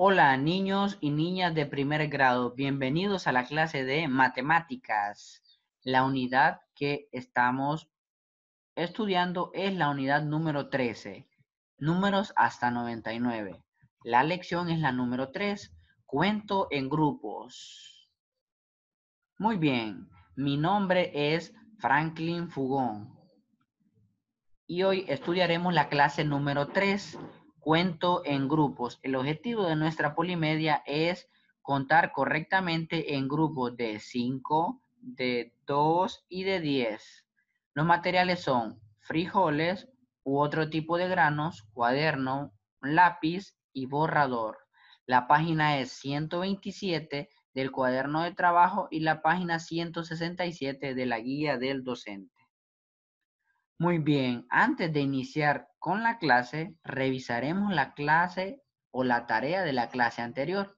Hola niños y niñas de primer grado, bienvenidos a la clase de matemáticas. La unidad que estamos estudiando es la unidad número 13, números hasta 99. La lección es la número 3, cuento en grupos. Muy bien, mi nombre es Franklin Fugón y hoy estudiaremos la clase número 3, cuento en grupos. El objetivo de nuestra polimedia es contar correctamente en grupos de 5, de 2 y de 10. Los materiales son frijoles u otro tipo de granos, cuaderno, lápiz y borrador. La página es 127 del cuaderno de trabajo y la página 167 de la guía del docente. Muy bien, antes de iniciar con la clase, revisaremos la clase o la tarea de la clase anterior,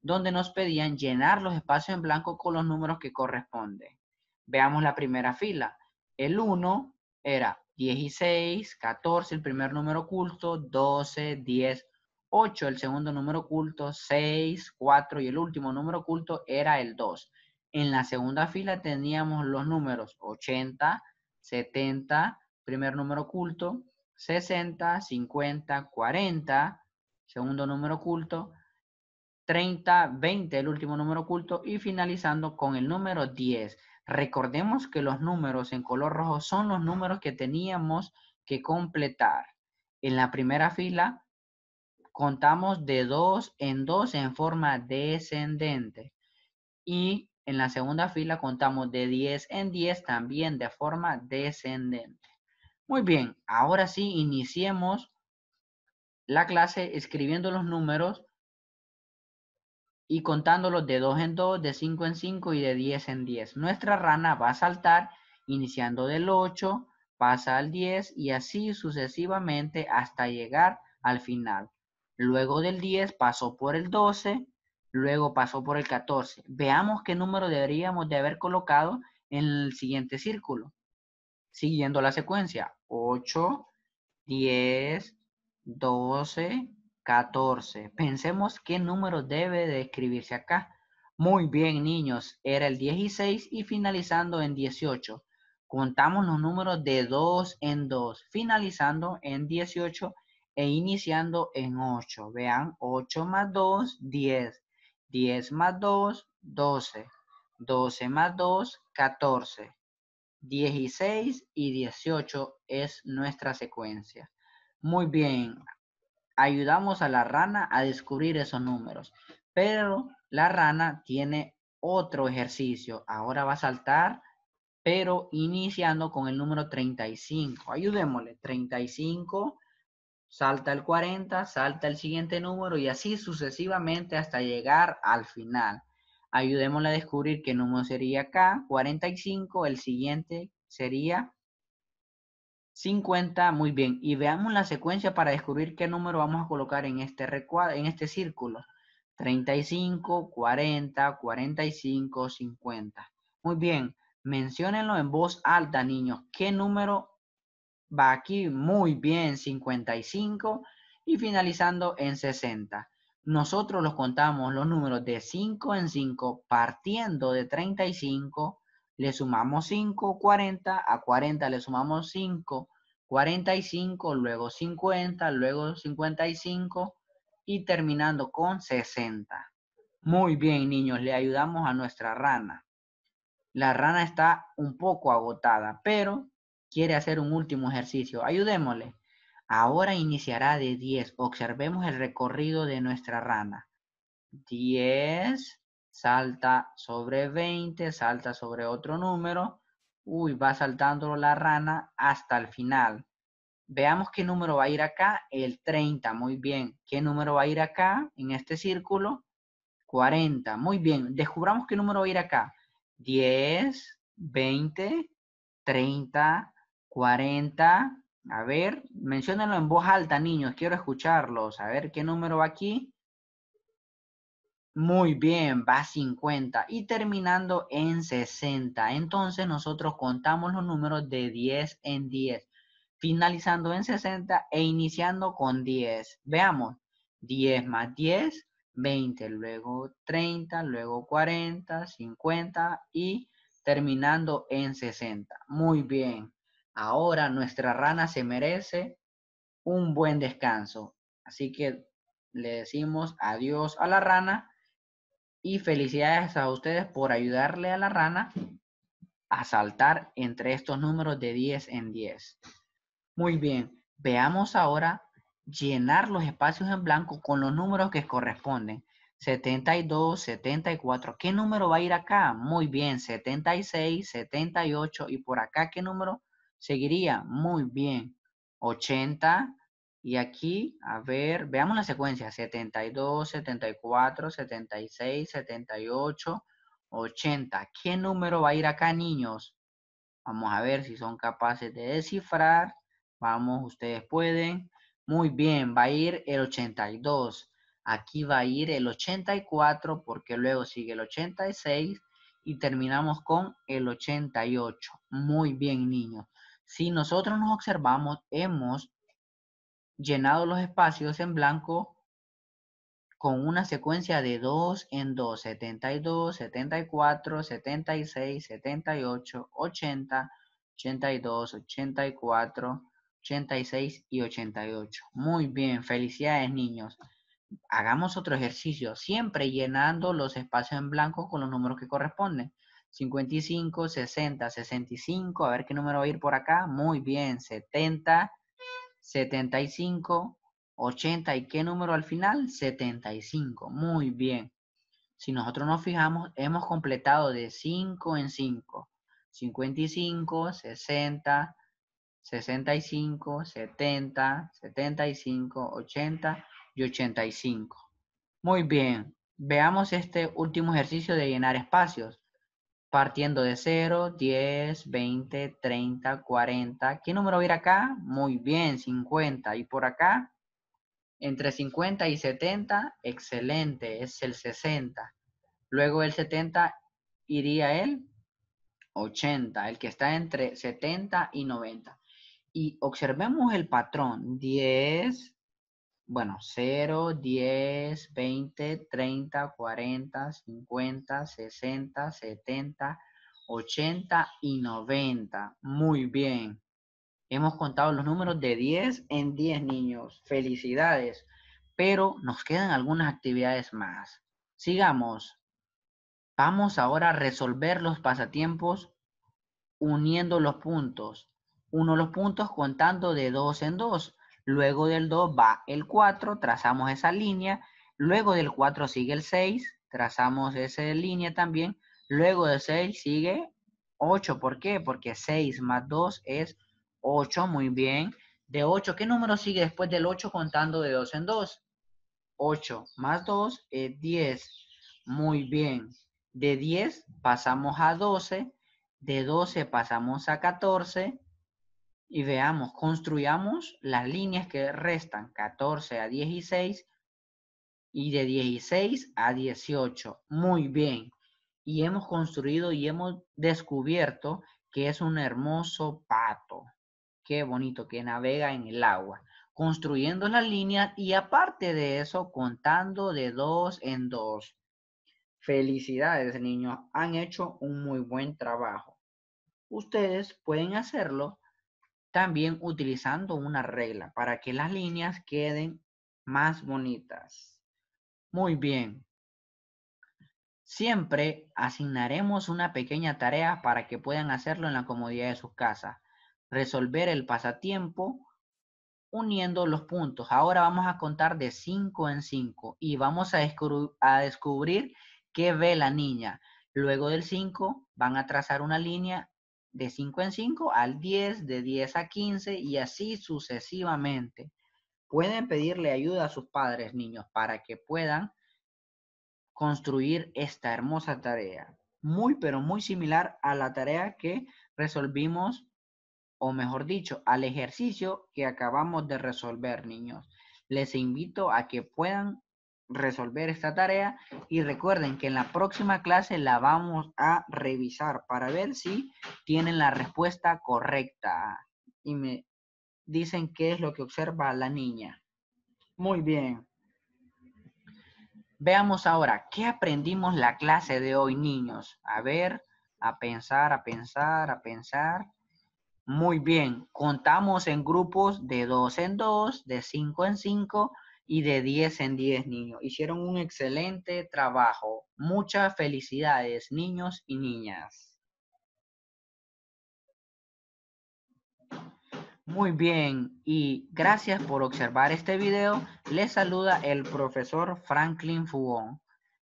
donde nos pedían llenar los espacios en blanco con los números que corresponden. Veamos la primera fila. El 1 era 16, 14, el primer número oculto, 12, 10, 8, el segundo número oculto, 6, 4 y el último número oculto era el 2. En la segunda fila teníamos los números 80, 70, primer número oculto, 60, 50, 40, segundo número oculto, 30, 20, el último número oculto, y finalizando con el número 10. Recordemos que los números en color rojo son los números que teníamos que completar. En la primera fila contamos de 2 en 2 en forma descendente. Y en la segunda fila contamos de 10 en 10 también de forma descendente. Muy bien, ahora sí iniciemos la clase escribiendo los números y contándolos de 2 en 2, de 5 en 5 y de 10 en 10. Nuestra rana va a saltar iniciando del 8, pasa al 10 y así sucesivamente hasta llegar al final. Luego del 10 pasó por el 12, luego pasó por el 14. Veamos qué número deberíamos de haber colocado en el siguiente círculo. Siguiendo la secuencia, 8, 10, 12, 14. Pensemos qué número debe de escribirse acá. Muy bien, niños, era el 16 y finalizando en 18. Contamos los números de 2 en 2, finalizando en 18 e iniciando en 8. Vean, 8 más 2, 10. 10 más 2, 12. 12 más 2, 14. 16 y 18 es nuestra secuencia. Muy bien, ayudamos a la rana a descubrir esos números, pero la rana tiene otro ejercicio. Ahora va a saltar, pero iniciando con el número 35. Ayudémosle, 35 salta el 40, salta el siguiente número y así sucesivamente hasta llegar al final. Ayudémosle a descubrir qué número sería acá, 45, el siguiente sería 50, muy bien. Y veamos la secuencia para descubrir qué número vamos a colocar en este, recuadro, en este círculo. 35, 40, 45, 50. Muy bien, menciónenlo en voz alta, niños. ¿Qué número Va aquí muy bien, 55 y finalizando en 60. Nosotros los contamos los números de 5 en 5 partiendo de 35, le sumamos 5, 40, a 40 le sumamos 5, 45, luego 50, luego 55 y terminando con 60. Muy bien, niños, le ayudamos a nuestra rana. La rana está un poco agotada, pero quiere hacer un último ejercicio. Ayudémosle. Ahora iniciará de 10. Observemos el recorrido de nuestra rana. 10, salta sobre 20, salta sobre otro número. Uy, va saltando la rana hasta el final. Veamos qué número va a ir acá. El 30, muy bien. ¿Qué número va a ir acá en este círculo? 40, muy bien. Descubramos qué número va a ir acá. 10, 20, 30, 40. A ver, menciónenlo en voz alta, niños. Quiero escucharlos. A ver qué número va aquí. Muy bien, va 50 y terminando en 60. Entonces nosotros contamos los números de 10 en 10, finalizando en 60 e iniciando con 10. Veamos, 10 más 10, 20, luego 30, luego 40, 50 y terminando en 60. Muy bien. Ahora nuestra rana se merece un buen descanso. Así que le decimos adiós a la rana y felicidades a ustedes por ayudarle a la rana a saltar entre estos números de 10 en 10. Muy bien, veamos ahora llenar los espacios en blanco con los números que corresponden. 72, 74. ¿Qué número va a ir acá? Muy bien, 76, 78. ¿Y por acá qué número? Seguiría muy bien. 80. Y aquí, a ver, veamos la secuencia. 72, 74, 76, 78, 80. ¿Qué número va a ir acá, niños? Vamos a ver si son capaces de descifrar. Vamos, ustedes pueden. Muy bien, va a ir el 82. Aquí va a ir el 84 porque luego sigue el 86 y terminamos con el 88. Muy bien, niños. Si nosotros nos observamos, hemos llenado los espacios en blanco con una secuencia de 2 en 2, 72, 74, 76, 78, 80, 82, 84, 86 y 88. Muy bien, felicidades niños. Hagamos otro ejercicio, siempre llenando los espacios en blanco con los números que corresponden. 55, 60, 65, a ver qué número va a ir por acá. Muy bien, 70, 75, 80 y qué número al final? 75. Muy bien. Si nosotros nos fijamos, hemos completado de 5 en 5. 55, 60, 65, 70, 75, 80 y 85. Muy bien. Veamos este último ejercicio de llenar espacios. Partiendo de 0, 10, 20, 30, 40. ¿Qué número ir acá? Muy bien, 50. ¿Y por acá? Entre 50 y 70, excelente, es el 60. Luego el 70 iría el 80, el que está entre 70 y 90. Y observemos el patrón, 10, bueno, 0, 10, 20, 30, 40, 50, 60, 70, 80 y 90. Muy bien. Hemos contado los números de 10 en 10 niños. Felicidades. Pero nos quedan algunas actividades más. Sigamos. Vamos ahora a resolver los pasatiempos uniendo los puntos. Uno los puntos contando de 2 en 2. Luego del 2 va el 4, trazamos esa línea. Luego del 4 sigue el 6, trazamos esa línea también. Luego del 6 sigue 8. ¿Por qué? Porque 6 más 2 es 8. Muy bien. De 8, ¿qué número sigue después del 8 contando de 2 en 2? 8 más 2 es 10. Muy bien. De 10 pasamos a 12. De 12 pasamos a 14 y veamos, construyamos las líneas que restan 14 a 16 y de 16 a 18. Muy bien. Y hemos construido y hemos descubierto que es un hermoso pato. Qué bonito, que navega en el agua. Construyendo las líneas y aparte de eso, contando de dos en dos. Felicidades, niños. Han hecho un muy buen trabajo. Ustedes pueden hacerlo también utilizando una regla para que las líneas queden más bonitas. Muy bien. Siempre asignaremos una pequeña tarea para que puedan hacerlo en la comodidad de sus casas. Resolver el pasatiempo uniendo los puntos. Ahora vamos a contar de 5 en 5 y vamos a, descubrir qué ve la niña. Luego del 5 van a trazar una línea de 5 en 5 al 10, de 10 a 15 y así sucesivamente. Pueden pedirle ayuda a sus padres, niños, para que puedan construir esta hermosa tarea. Muy, pero muy similar a la tarea que resolvimos, o mejor dicho, al ejercicio que acabamos de resolver, niños. Les invito a que puedan resolver esta tarea y recuerden que en la próxima clase la vamos a revisar para ver si tienen la respuesta correcta y me dicen qué es lo que observa la niña. Muy bien. Veamos ahora, ¿qué aprendimos la clase de hoy, niños? A ver, a pensar, a pensar, a pensar. Muy bien, contamos en grupos de dos en dos, de cinco en cinco, y de 10 en 10 niños. Hicieron un excelente trabajo. Muchas felicidades, niños y niñas. Muy bien, y gracias por observar este video. Les saluda el profesor Franklin Fugón.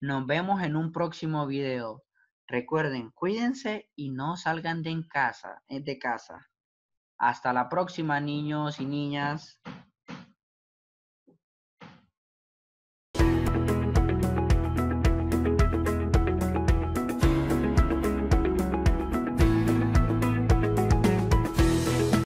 Nos vemos en un próximo video. Recuerden, cuídense y no salgan de, en casa, eh, de casa. Hasta la próxima, niños y niñas.